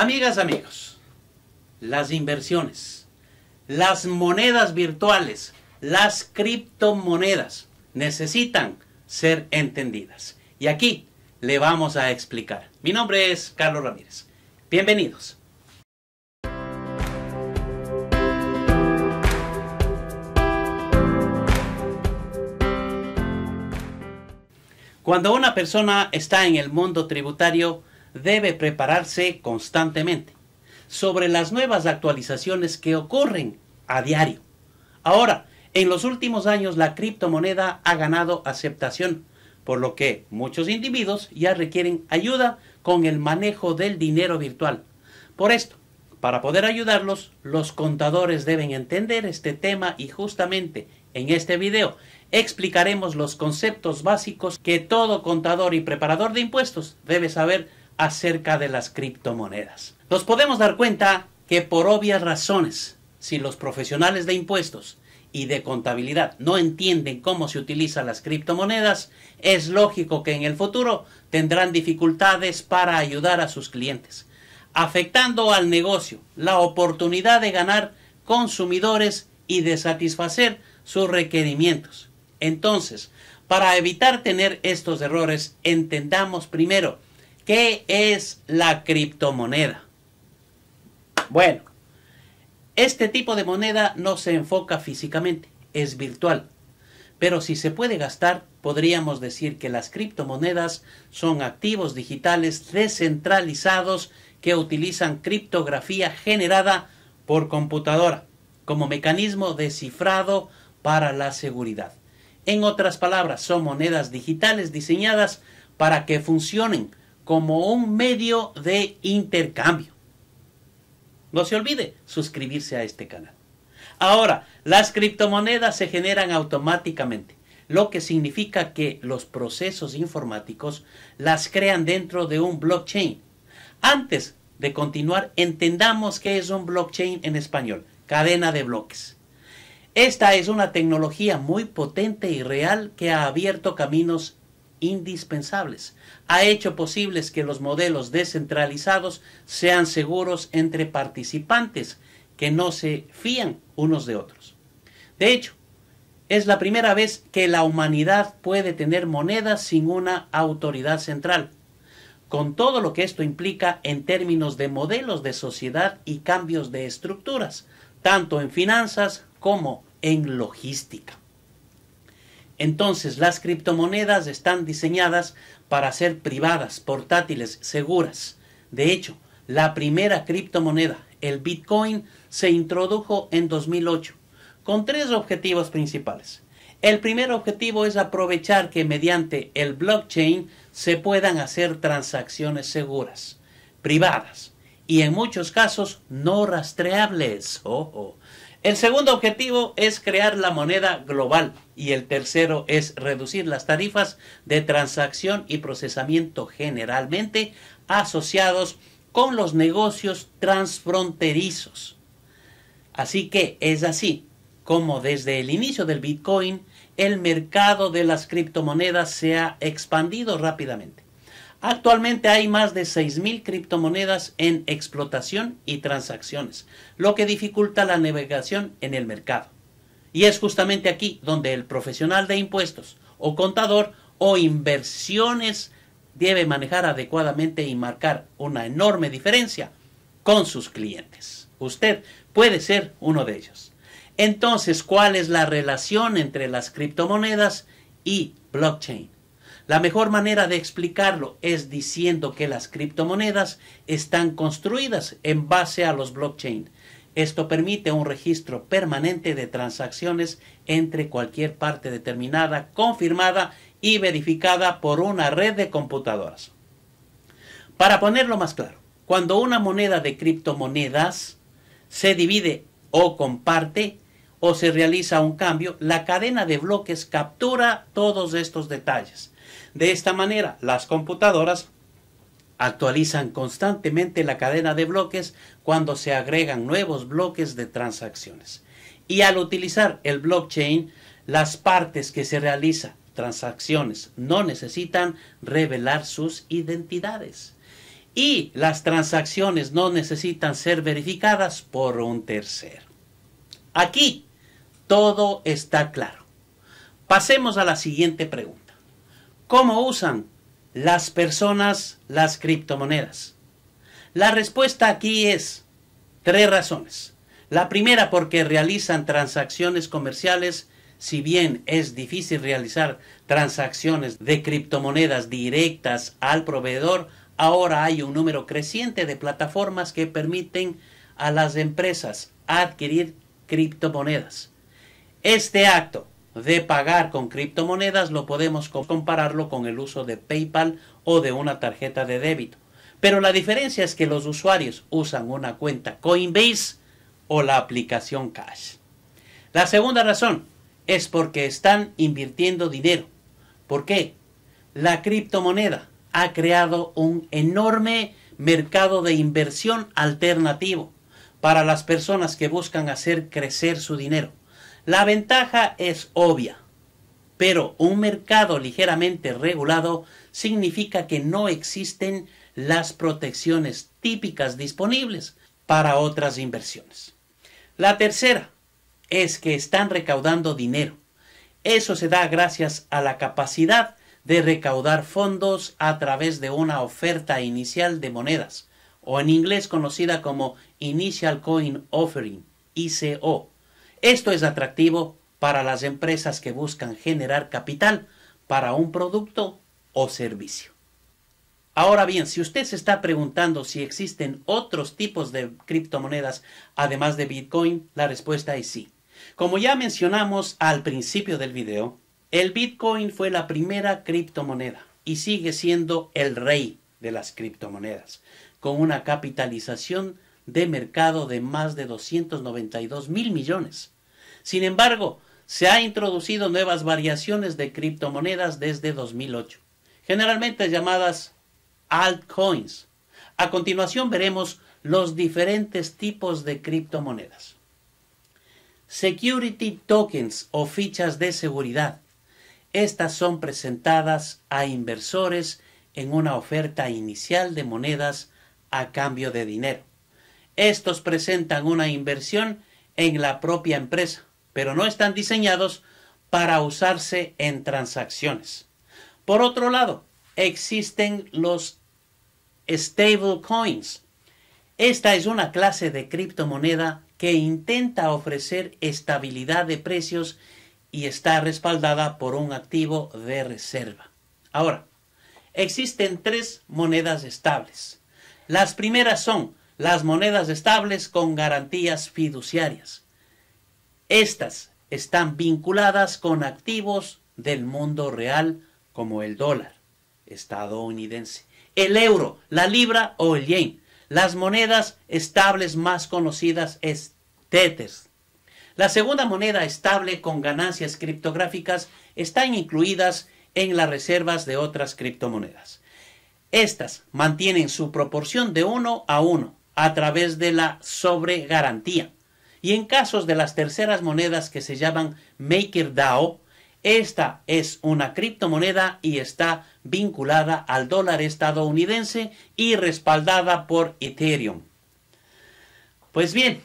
Amigas, amigos, las inversiones, las monedas virtuales, las criptomonedas necesitan ser entendidas. Y aquí le vamos a explicar. Mi nombre es Carlos Ramírez. Bienvenidos. Cuando una persona está en el mundo tributario, debe prepararse constantemente sobre las nuevas actualizaciones que ocurren a diario. Ahora, en los últimos años la criptomoneda ha ganado aceptación, por lo que muchos individuos ya requieren ayuda con el manejo del dinero virtual. Por esto, para poder ayudarlos, los contadores deben entender este tema y justamente en este video explicaremos los conceptos básicos que todo contador y preparador de impuestos debe saber acerca de las criptomonedas. Nos podemos dar cuenta que por obvias razones, si los profesionales de impuestos y de contabilidad no entienden cómo se utilizan las criptomonedas, es lógico que en el futuro tendrán dificultades para ayudar a sus clientes, afectando al negocio la oportunidad de ganar consumidores y de satisfacer sus requerimientos. Entonces, para evitar tener estos errores, entendamos primero ¿Qué es la criptomoneda? Bueno, este tipo de moneda no se enfoca físicamente, es virtual. Pero si se puede gastar, podríamos decir que las criptomonedas son activos digitales descentralizados que utilizan criptografía generada por computadora como mecanismo de cifrado para la seguridad. En otras palabras, son monedas digitales diseñadas para que funcionen como un medio de intercambio. No se olvide suscribirse a este canal. Ahora, las criptomonedas se generan automáticamente, lo que significa que los procesos informáticos las crean dentro de un blockchain. Antes de continuar, entendamos qué es un blockchain en español, cadena de bloques. Esta es una tecnología muy potente y real que ha abierto caminos indispensables. Ha hecho posibles que los modelos descentralizados sean seguros entre participantes que no se fían unos de otros. De hecho, es la primera vez que la humanidad puede tener monedas sin una autoridad central, con todo lo que esto implica en términos de modelos de sociedad y cambios de estructuras, tanto en finanzas como en logística. Entonces, las criptomonedas están diseñadas para ser privadas, portátiles, seguras. De hecho, la primera criptomoneda, el Bitcoin, se introdujo en 2008 con tres objetivos principales. El primer objetivo es aprovechar que mediante el blockchain se puedan hacer transacciones seguras, privadas y en muchos casos no rastreables. Oh, el segundo objetivo es crear la moneda global y el tercero es reducir las tarifas de transacción y procesamiento generalmente asociados con los negocios transfronterizos. Así que es así como desde el inicio del Bitcoin el mercado de las criptomonedas se ha expandido rápidamente. Actualmente hay más de 6.000 criptomonedas en explotación y transacciones, lo que dificulta la navegación en el mercado. Y es justamente aquí donde el profesional de impuestos o contador o inversiones debe manejar adecuadamente y marcar una enorme diferencia con sus clientes. Usted puede ser uno de ellos. Entonces, ¿cuál es la relación entre las criptomonedas y blockchain? La mejor manera de explicarlo es diciendo que las criptomonedas están construidas en base a los blockchain. Esto permite un registro permanente de transacciones entre cualquier parte determinada, confirmada y verificada por una red de computadoras. Para ponerlo más claro, cuando una moneda de criptomonedas se divide o comparte o se realiza un cambio, la cadena de bloques captura todos estos detalles de esta manera, las computadoras actualizan constantemente la cadena de bloques cuando se agregan nuevos bloques de transacciones. Y al utilizar el blockchain, las partes que se realizan transacciones no necesitan revelar sus identidades. Y las transacciones no necesitan ser verificadas por un tercero. Aquí todo está claro. Pasemos a la siguiente pregunta. ¿Cómo usan las personas las criptomonedas? La respuesta aquí es tres razones. La primera porque realizan transacciones comerciales, si bien es difícil realizar transacciones de criptomonedas directas al proveedor, ahora hay un número creciente de plataformas que permiten a las empresas adquirir criptomonedas. Este acto de pagar con criptomonedas lo podemos compararlo con el uso de PayPal o de una tarjeta de débito. Pero la diferencia es que los usuarios usan una cuenta Coinbase o la aplicación Cash. La segunda razón es porque están invirtiendo dinero. ¿Por qué? La criptomoneda ha creado un enorme mercado de inversión alternativo para las personas que buscan hacer crecer su dinero. La ventaja es obvia, pero un mercado ligeramente regulado significa que no existen las protecciones típicas disponibles para otras inversiones. La tercera es que están recaudando dinero. Eso se da gracias a la capacidad de recaudar fondos a través de una oferta inicial de monedas, o en inglés conocida como Initial Coin Offering, ICO. Esto es atractivo para las empresas que buscan generar capital para un producto o servicio. Ahora bien, si usted se está preguntando si existen otros tipos de criptomonedas además de Bitcoin, la respuesta es sí. Como ya mencionamos al principio del video, el Bitcoin fue la primera criptomoneda y sigue siendo el rey de las criptomonedas, con una capitalización de mercado de más de 292 mil millones. Sin embargo, se ha introducido nuevas variaciones de criptomonedas desde 2008, generalmente llamadas altcoins. A continuación veremos los diferentes tipos de criptomonedas. Security tokens o fichas de seguridad. Estas son presentadas a inversores en una oferta inicial de monedas a cambio de dinero. Estos presentan una inversión en la propia empresa, pero no están diseñados para usarse en transacciones. Por otro lado, existen los stable coins. Esta es una clase de criptomoneda que intenta ofrecer estabilidad de precios y está respaldada por un activo de reserva. Ahora, existen tres monedas estables. Las primeras son las monedas estables con garantías fiduciarias. Estas están vinculadas con activos del mundo real como el dólar estadounidense, el euro, la libra o el yen. Las monedas estables más conocidas es Tether. La segunda moneda estable con ganancias criptográficas están incluidas en las reservas de otras criptomonedas. Estas mantienen su proporción de 1 a 1 a través de la sobregarantía. Y en casos de las terceras monedas que se llaman MakerDAO, esta es una criptomoneda y está vinculada al dólar estadounidense y respaldada por Ethereum. Pues bien,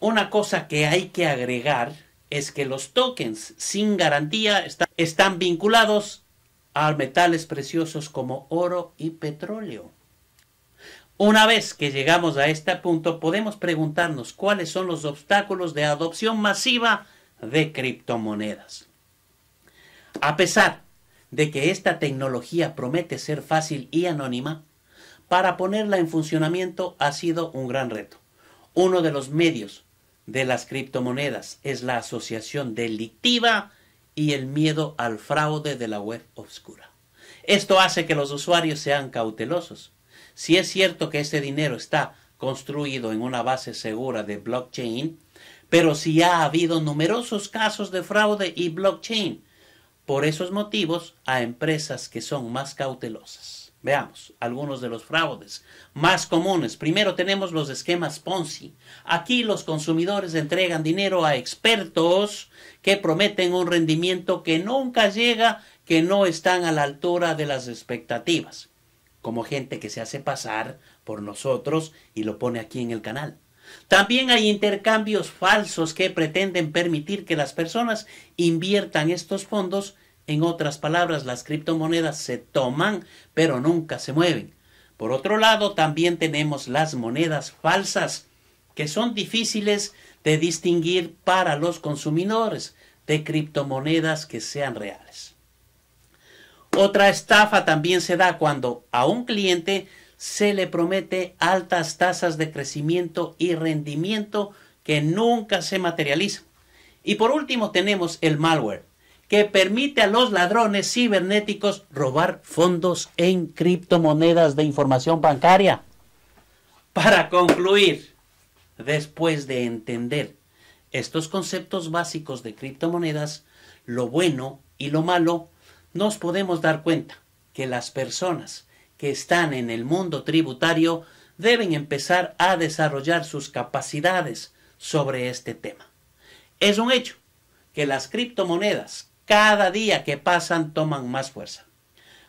una cosa que hay que agregar es que los tokens sin garantía están vinculados a metales preciosos como oro y petróleo. Una vez que llegamos a este punto, podemos preguntarnos cuáles son los obstáculos de adopción masiva de criptomonedas. A pesar de que esta tecnología promete ser fácil y anónima, para ponerla en funcionamiento ha sido un gran reto. Uno de los medios de las criptomonedas es la asociación delictiva y el miedo al fraude de la web oscura. Esto hace que los usuarios sean cautelosos si es cierto que este dinero está construido en una base segura de blockchain, pero si ha habido numerosos casos de fraude y blockchain, por esos motivos a empresas que son más cautelosas. Veamos algunos de los fraudes más comunes. Primero tenemos los esquemas Ponzi. Aquí los consumidores entregan dinero a expertos que prometen un rendimiento que nunca llega, que no están a la altura de las expectativas como gente que se hace pasar por nosotros y lo pone aquí en el canal. También hay intercambios falsos que pretenden permitir que las personas inviertan estos fondos. En otras palabras, las criptomonedas se toman, pero nunca se mueven. Por otro lado, también tenemos las monedas falsas, que son difíciles de distinguir para los consumidores de criptomonedas que sean reales. Otra estafa también se da cuando a un cliente se le promete altas tasas de crecimiento y rendimiento que nunca se materializan. Y por último tenemos el malware, que permite a los ladrones cibernéticos robar fondos en criptomonedas de información bancaria. Para concluir, después de entender estos conceptos básicos de criptomonedas, lo bueno y lo malo, nos podemos dar cuenta que las personas que están en el mundo tributario deben empezar a desarrollar sus capacidades sobre este tema. Es un hecho que las criptomonedas cada día que pasan toman más fuerza.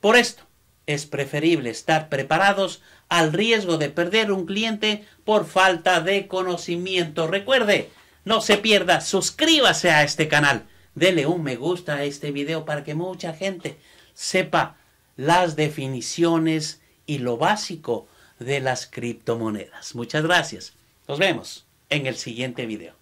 Por esto, es preferible estar preparados al riesgo de perder un cliente por falta de conocimiento. Recuerde, no se pierda, suscríbase a este canal dele un me gusta a este video para que mucha gente sepa las definiciones y lo básico de las criptomonedas. Muchas gracias. Nos vemos en el siguiente video.